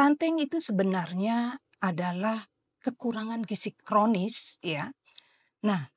Stunting itu sebenarnya adalah kekurangan gizi kronis ya. Nah,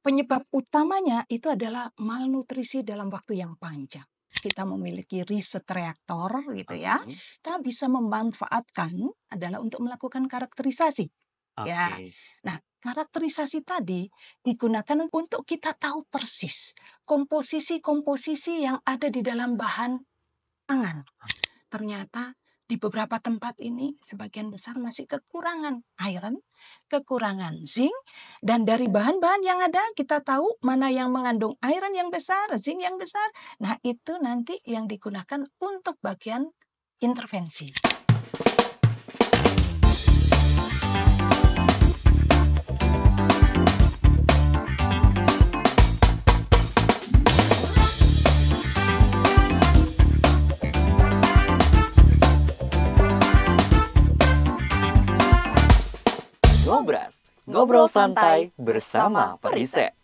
penyebab utamanya itu adalah malnutrisi dalam waktu yang panjang. Kita memiliki riset reaktor gitu ya. Kita bisa memanfaatkan adalah untuk melakukan karakterisasi. Okay. Ya. Nah, karakterisasi tadi digunakan untuk kita tahu persis komposisi-komposisi yang ada di dalam bahan pangan. Ternyata di beberapa tempat ini sebagian besar masih kekurangan iron, kekurangan zinc dan dari bahan-bahan yang ada kita tahu mana yang mengandung iron yang besar, zinc yang besar. Nah, itu nanti yang digunakan untuk bagian intervensi. Ngobras, ngobrol santai bersama Periset.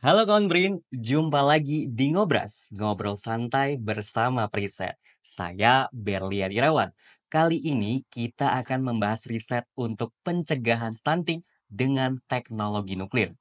Halo kawan Brin, jumpa lagi di Ngobras, ngobrol santai bersama Periset. Saya Berlian Irawan. Kali ini kita akan membahas riset untuk pencegahan stunting dengan teknologi nuklir.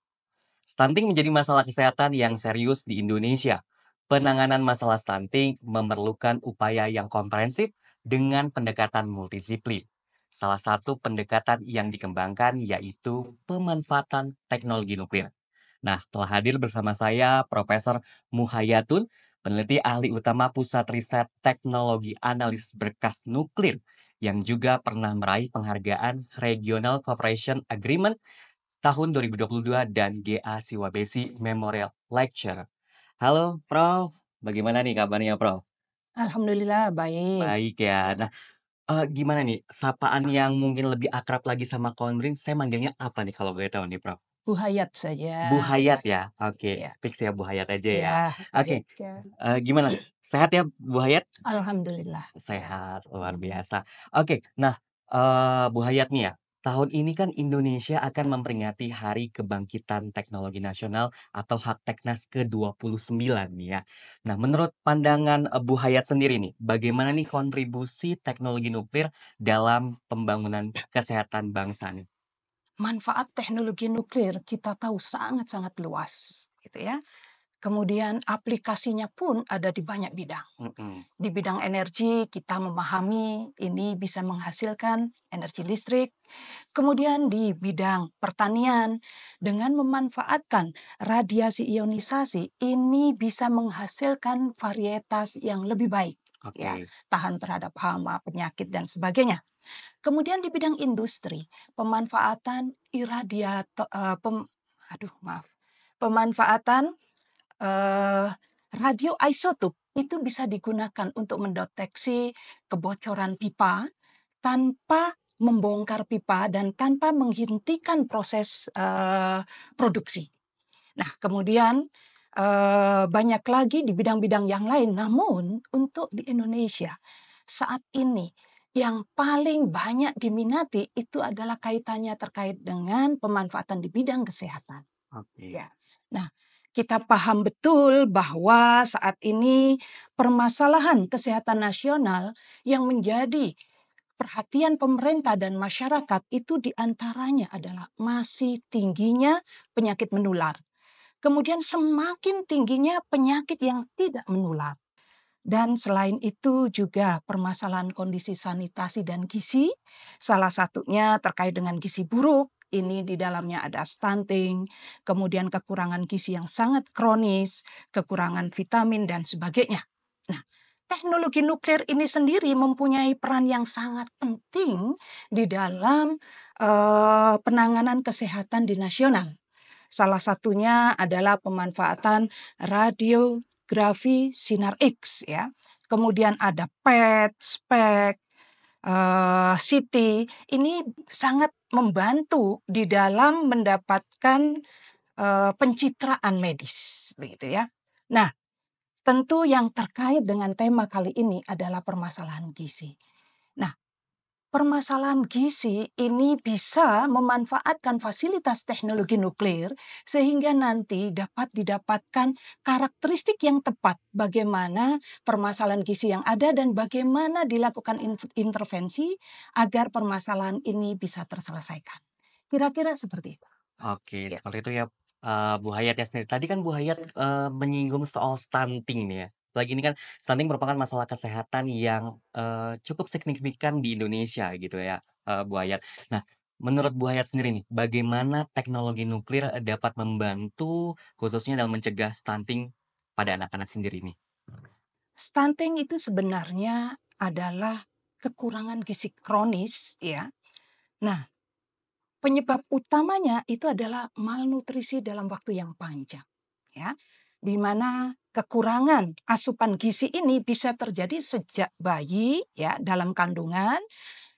Stunting menjadi masalah kesehatan yang serius di Indonesia. Penanganan masalah stunting memerlukan upaya yang komprehensif dengan pendekatan multidisiplin. Salah satu pendekatan yang dikembangkan yaitu pemanfaatan teknologi nuklir. Nah, telah hadir bersama saya Profesor Muhayatun, peneliti ahli utama Pusat Riset Teknologi Analisis Berkas Nuklir yang juga pernah meraih penghargaan Regional Cooperation Agreement tahun 2022 dan GA Siwabesi Memorial Lecture. Halo, Prof. Bagaimana nih kabarnya, Prof? Alhamdulillah baik. Baik ya. Nah, Uh, gimana nih, sapaan yang mungkin lebih akrab lagi sama Konrin saya manggilnya apa nih kalau boleh tahu nih, Prof? Bu Hayat saja, Bu Hayat ya? Oke, iya. fix ya Bu Hayat aja iya, ya. Oke, ya. uh, gimana? Sehat ya Bu Hayat? Alhamdulillah, ya. sehat. luar biasa. Oke, nah, uh, Bu Hayat nih ya, Tahun ini kan Indonesia akan memperingati Hari Kebangkitan Teknologi Nasional atau Hak Teknas ke-29 nih ya. Nah, menurut pandangan eh, Bu Hayat sendiri nih, bagaimana nih kontribusi teknologi nuklir dalam pembangunan kesehatan bangsa nih? Manfaat teknologi nuklir kita tahu sangat-sangat luas gitu ya. Kemudian aplikasinya pun ada di banyak bidang. Mm -hmm. Di bidang energi kita memahami ini bisa menghasilkan energi listrik. Kemudian di bidang pertanian dengan memanfaatkan radiasi ionisasi ini bisa menghasilkan varietas yang lebih baik. Okay. Ya, tahan terhadap hama, penyakit dan sebagainya. Kemudian di bidang industri, pemanfaatan iradiator uh, eh, pem, aduh maaf, pemanfaatan uh, radio isotop itu bisa digunakan untuk mendeteksi kebocoran pipa tanpa membongkar pipa dan tanpa menghentikan proses uh, produksi. Nah, kemudian uh, banyak lagi di bidang-bidang yang lain. Namun untuk di Indonesia saat ini yang paling banyak diminati itu adalah kaitannya terkait dengan pemanfaatan di bidang kesehatan. Okay. Ya. Nah, kita paham betul bahwa saat ini permasalahan kesehatan nasional yang menjadi perhatian pemerintah dan masyarakat itu diantaranya adalah masih tingginya penyakit menular. Kemudian semakin tingginya penyakit yang tidak menular. Dan selain itu juga permasalahan kondisi sanitasi dan gizi, salah satunya terkait dengan gizi buruk, ini di dalamnya ada stunting, kemudian kekurangan gizi yang sangat kronis, kekurangan vitamin dan sebagainya. Nah, teknologi nuklir ini sendiri mempunyai peran yang sangat penting di dalam uh, penanganan kesehatan di nasional. Salah satunya adalah pemanfaatan radiografi sinar X ya. Kemudian ada PET, SPEK, uh, Siti ini sangat membantu di dalam mendapatkan uh, pencitraan medis, begitu ya. Nah, tentu yang terkait dengan tema kali ini adalah permasalahan gizi. Nah, permasalahan gizi ini bisa memanfaatkan fasilitas teknologi nuklir sehingga nanti dapat didapatkan karakteristik yang tepat bagaimana permasalahan gizi yang ada dan bagaimana dilakukan intervensi agar permasalahan ini bisa terselesaikan. Kira-kira seperti itu. Oke, ya. seperti itu ya. Uh, Bu Hayat ya sendiri. Tadi kan Bu Hayat uh, menyinggung soal stunting nih ya. Lagi ini kan stunting merupakan masalah kesehatan yang, uh, cukup signifikan di Indonesia gitu ya, uh, Bu Hayat. Nah, menurut Bu Hayat sendiri nih, bagaimana teknologi nuklir, dapat membantu khususnya dalam mencegah stunting pada anak-anak sendiri nih? Stunting itu sebenarnya adalah kekurangan gizi kronis ya. Nah, penyebab utamanya itu adalah malnutrisi dalam waktu yang panjang, ya di mana kekurangan asupan gizi ini bisa terjadi sejak bayi ya dalam kandungan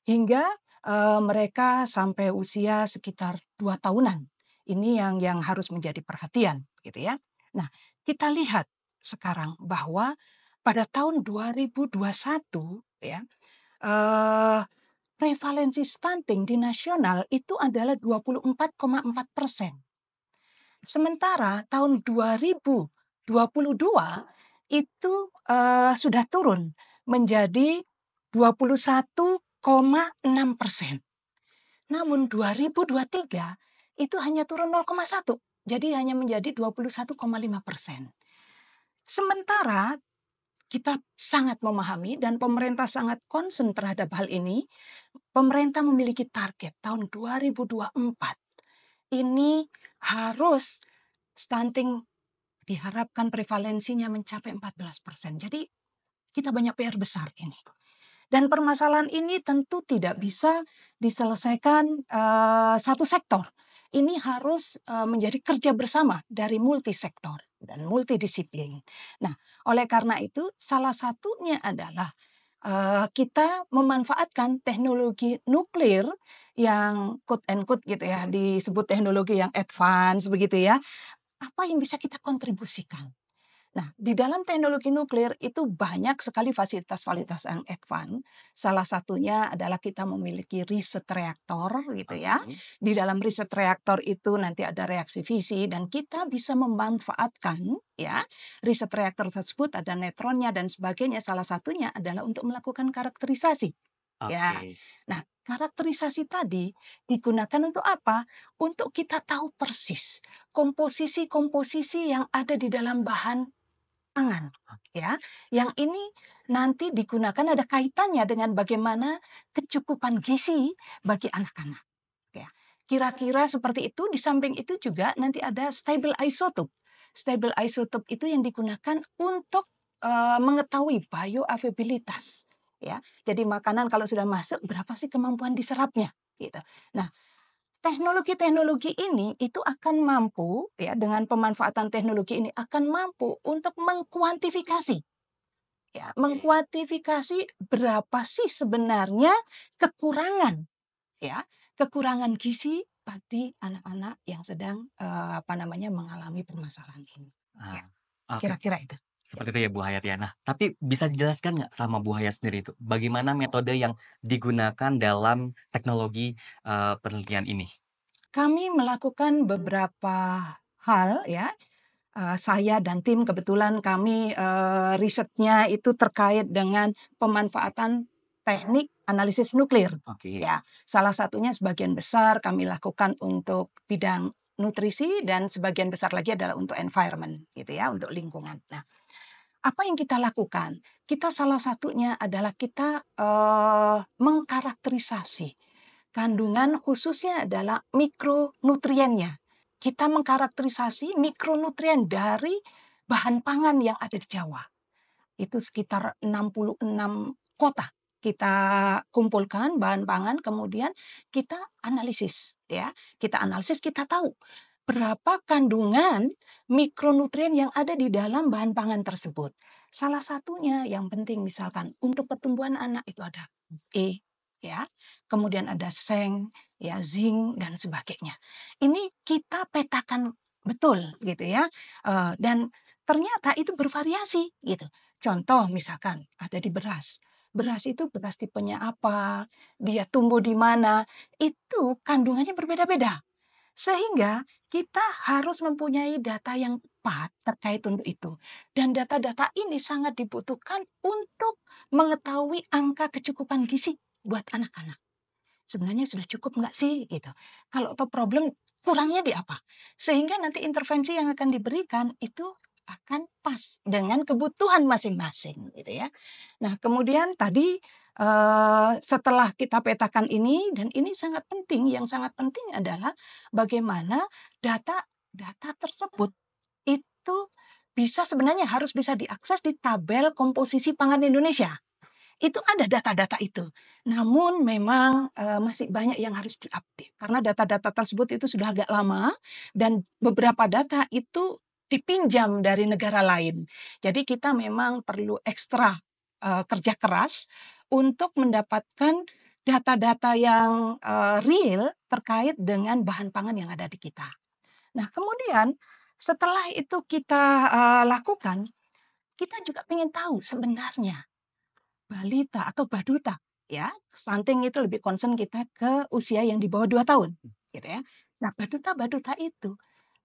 hingga e, mereka sampai usia sekitar 2 tahunan. Ini yang yang harus menjadi perhatian gitu ya. Nah, kita lihat sekarang bahwa pada tahun 2021 ya e, prevalensi stunting di nasional itu adalah 24,4 persen. Sementara tahun 2000 22 itu uh, sudah turun menjadi 21,6 persen. Namun 2023 itu hanya turun 0,1. Jadi hanya menjadi 21,5 persen. Sementara kita sangat memahami dan pemerintah sangat concern terhadap hal ini. Pemerintah memiliki target tahun 2024. Ini harus stunting diharapkan prevalensinya mencapai 14 persen. Jadi kita banyak PR besar ini. Dan permasalahan ini tentu tidak bisa diselesaikan uh, satu sektor. Ini harus uh, menjadi kerja bersama dari multisektor dan multidisiplin. Nah, oleh karena itu salah satunya adalah uh, kita memanfaatkan teknologi nuklir yang quote and quote gitu ya disebut teknologi yang advance begitu ya apa yang bisa kita kontribusikan. Nah, di dalam teknologi nuklir itu banyak sekali fasilitas-fasilitas yang advance. Salah satunya adalah kita memiliki riset reaktor gitu ya. Di dalam riset reaktor itu nanti ada reaksi fisi dan kita bisa memanfaatkan ya riset reaktor tersebut ada netronnya dan sebagainya. Salah satunya adalah untuk melakukan karakterisasi Ya. Nah, karakterisasi tadi digunakan untuk apa? Untuk kita tahu persis komposisi-komposisi yang ada di dalam bahan pangan, ya. Yang ini nanti digunakan ada kaitannya dengan bagaimana kecukupan gizi bagi anak-anak, ya. Kira-kira seperti itu. Di samping itu juga nanti ada stable isotope. Stable isotope itu yang digunakan untuk uh, mengetahui bioavailabilitas ya. Jadi makanan kalau sudah masuk berapa sih kemampuan diserapnya gitu. Nah, teknologi-teknologi ini itu akan mampu ya dengan pemanfaatan teknologi ini akan mampu untuk mengkuantifikasi ya, mengkuantifikasi berapa sih sebenarnya kekurangan ya, kekurangan gizi bagi anak-anak yang sedang uh, apa namanya mengalami permasalahan ini. Ya, ah, ya. okay. Kira-kira itu. Seperti itu ya Bu Hayat ya. Nah, Tapi bisa dijelaskan nggak sama Bu Hayat sendiri itu bagaimana metode yang digunakan dalam teknologi uh, penelitian ini? Kami melakukan beberapa hal ya. Uh, saya dan tim kebetulan kami uh, risetnya itu terkait dengan pemanfaatan teknik analisis nuklir. Okay. Ya, salah satunya sebagian besar kami lakukan untuk bidang nutrisi dan sebagian besar lagi adalah untuk environment gitu ya untuk lingkungan. Nah, apa yang kita lakukan? Kita salah satunya adalah kita uh, mengkarakterisasi kandungan khususnya adalah mikronutriennya. Kita mengkarakterisasi mikronutrien dari bahan pangan yang ada di Jawa. Itu sekitar 66 kota kita kumpulkan bahan pangan kemudian kita analisis ya kita analisis kita tahu berapa kandungan mikronutrien yang ada di dalam bahan pangan tersebut. Salah satunya yang penting misalkan untuk pertumbuhan anak itu ada E ya. Kemudian ada seng, ya zinc dan sebagainya. Ini kita petakan betul gitu ya. E, dan ternyata itu bervariasi gitu. Contoh misalkan ada di beras beras itu beras tipenya apa, dia tumbuh di mana, itu kandungannya berbeda-beda. Sehingga kita harus mempunyai data yang tepat terkait untuk itu. Dan data-data ini sangat dibutuhkan untuk mengetahui angka kecukupan gizi buat anak-anak. Sebenarnya sudah cukup nggak sih gitu. Kalau atau problem kurangnya di apa? Sehingga nanti intervensi yang akan diberikan itu akan pas dengan kebutuhan masing-masing gitu ya. Nah, kemudian tadi Uh, setelah kita petakan ini dan ini sangat penting yang sangat penting adalah bagaimana data data tersebut itu bisa sebenarnya harus bisa diakses di tabel komposisi pangan Indonesia itu ada data-data itu namun memang uh, masih banyak yang harus diupdate karena data-data tersebut itu sudah agak lama dan beberapa data itu dipinjam dari negara lain jadi kita memang perlu ekstra uh, kerja keras untuk mendapatkan data-data yang uh, real terkait dengan bahan pangan yang ada di kita. Nah, kemudian setelah itu kita uh, lakukan, kita juga ingin tahu sebenarnya balita atau baduta ya stunting itu lebih concern kita ke usia yang di bawah 2 tahun hmm. gitu ya nah baduta baduta itu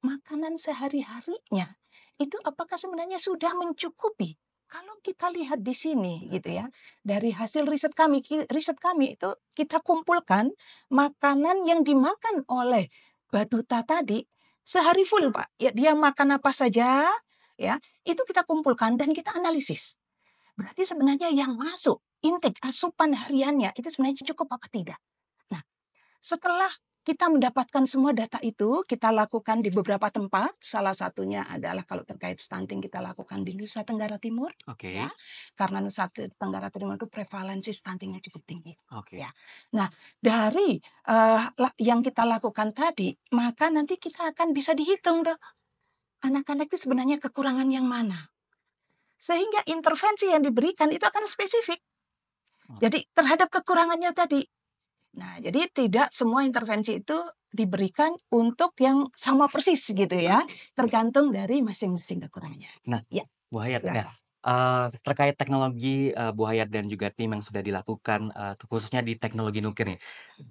makanan sehari harinya itu apakah sebenarnya sudah mencukupi kalau kita lihat di sini gitu ya dari hasil riset kami riset kami itu kita kumpulkan makanan yang dimakan oleh batuta tadi sehari full pak ya dia makan apa saja ya itu kita kumpulkan dan kita analisis berarti sebenarnya yang masuk intake asupan hariannya itu sebenarnya cukup apa tidak nah setelah kita mendapatkan semua data itu, kita lakukan di beberapa tempat. Salah satunya adalah kalau terkait stunting kita lakukan di Nusa Tenggara Timur. Oke. Okay. Ya, karena Nusa Tenggara Timur itu prevalensi stuntingnya cukup tinggi. Oke. Okay. Ya. Nah, dari uh, yang kita lakukan tadi, maka nanti kita akan bisa dihitung tuh anak-anak itu sebenarnya kekurangan yang mana. Sehingga intervensi yang diberikan itu akan spesifik. Jadi terhadap kekurangannya tadi Nah, jadi tidak semua intervensi itu diberikan untuk yang sama persis gitu ya, iya. tergantung dari masing-masing kekurangannya. Nah, ya. Bu Hayat, ya. nah, uh, terkait teknologi uh, eh, Bu Hayat dan juga tim yang sudah dilakukan uh, khususnya di teknologi nuklir nih,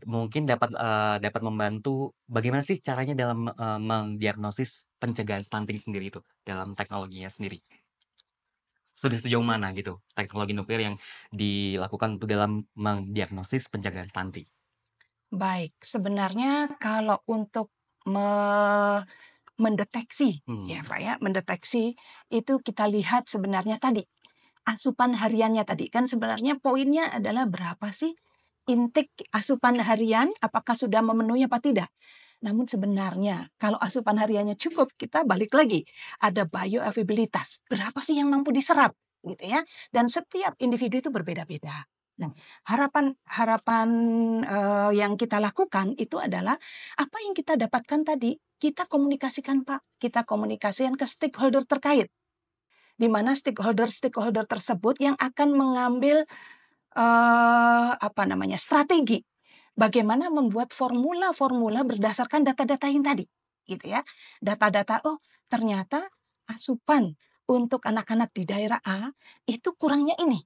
mungkin dapat uh, dapat membantu bagaimana sih caranya dalam uh, mendiagnosis pencegahan stunting sendiri itu dalam teknologinya sendiri sudah sejauh mana gitu teknologi nuklir yang dilakukan untuk dalam mendiagnosis penjagaan stunting? Baik, sebenarnya kalau untuk me mendeteksi hmm. ya Pak ya, mendeteksi itu kita lihat sebenarnya tadi asupan hariannya tadi kan sebenarnya poinnya adalah berapa sih intik asupan harian apakah sudah memenuhi apa tidak. Namun sebenarnya kalau asupan hariannya cukup, kita balik lagi ada bioavailabilitas. Berapa sih yang mampu diserap gitu ya? Dan setiap individu itu berbeda-beda. Nah, harapan harapan uh, yang kita lakukan itu adalah apa yang kita dapatkan tadi kita komunikasikan Pak, kita komunikasikan ke stakeholder terkait, di mana stakeholder stakeholder tersebut yang akan mengambil uh, apa namanya strategi bagaimana membuat formula-formula berdasarkan data-data yang tadi gitu ya. Data-data oh ternyata asupan untuk anak-anak di daerah A itu kurangnya ini.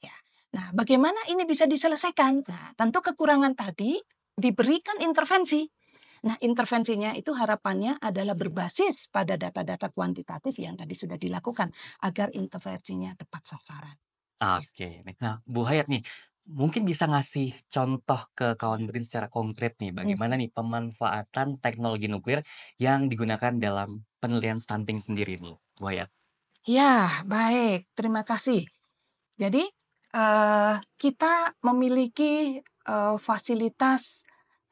Ya. Nah, bagaimana ini bisa diselesaikan? Nah, tentu kekurangan tadi diberikan intervensi. Nah, intervensinya itu harapannya adalah berbasis pada data-data kuantitatif yang tadi sudah dilakukan agar intervensinya tepat sasaran. Ya. Oke, okay. nah Bu Hayat nih, mungkin bisa ngasih contoh ke kawan Brin secara konkret nih, hmm. bagaimana nih pemanfaatan teknologi nuklir yang digunakan dalam penelitian stunting sendiri nih, Bu Hayat? Ya, baik. Terima kasih. Jadi, uh, kita memiliki uh, fasilitas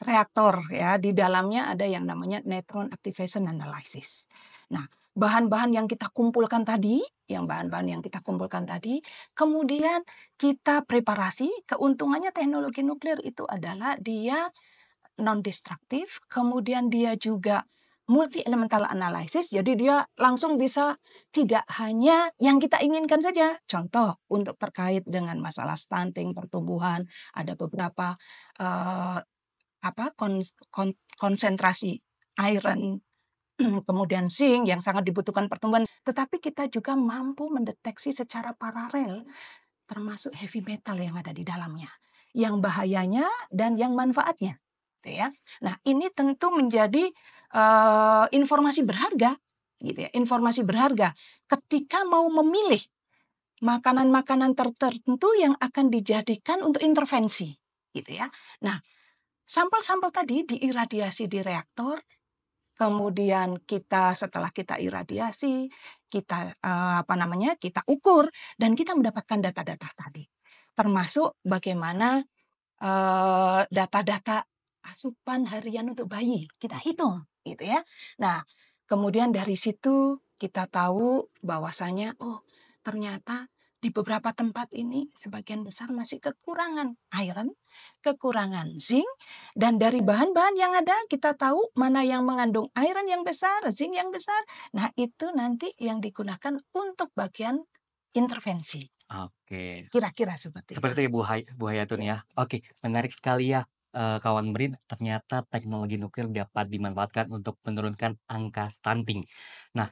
reaktor ya, di dalamnya ada yang namanya neutron activation analysis. Nah, bahan-bahan yang kita kumpulkan tadi, yang bahan-bahan yang kita kumpulkan tadi, kemudian kita preparasi. Keuntungannya teknologi nuklir itu adalah dia non destruktif, kemudian dia juga multi elemental analysis. Jadi dia langsung bisa tidak hanya yang kita inginkan saja. Contoh untuk terkait dengan masalah stunting pertumbuhan ada beberapa uh, apa kon, kon, konsentrasi iron kemudian zinc yang sangat dibutuhkan pertumbuhan, tetapi kita juga mampu mendeteksi secara paralel termasuk heavy metal yang ada di dalamnya, yang bahayanya dan yang manfaatnya, gitu ya. Nah, ini tentu menjadi uh, informasi berharga, gitu ya. Informasi berharga ketika mau memilih makanan-makanan tertentu yang akan dijadikan untuk intervensi, gitu ya. Nah, sampel-sampel tadi diiradiasi di reaktor kemudian kita setelah kita iradiasi, kita uh, apa namanya? kita ukur dan kita mendapatkan data-data tadi. Termasuk bagaimana eh, data-data asupan harian untuk bayi, kita hitung gitu ya. Nah, kemudian dari situ kita tahu bahwasanya oh ternyata di beberapa tempat ini sebagian besar masih kekurangan iron, kekurangan zinc dan dari bahan-bahan yang ada kita tahu mana yang mengandung iron yang besar, zinc yang besar. Nah, itu nanti yang digunakan untuk bagian intervensi. Oke. Kira-kira seperti seperti itu. Bu, Hay Bu Hayatun ya. Iya. ya. Oke, menarik sekali ya uh, kawan Brin, ternyata teknologi nuklir dapat dimanfaatkan untuk menurunkan angka stunting. Nah,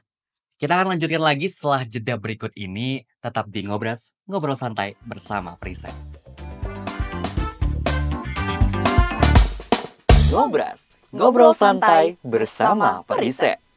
kita akan lanjutkan lagi setelah jeda berikut ini. Tetap di Ngobras, Ngobrol Santai bersama Preset. Ngobras, Ngobrol Santai bersama Periset.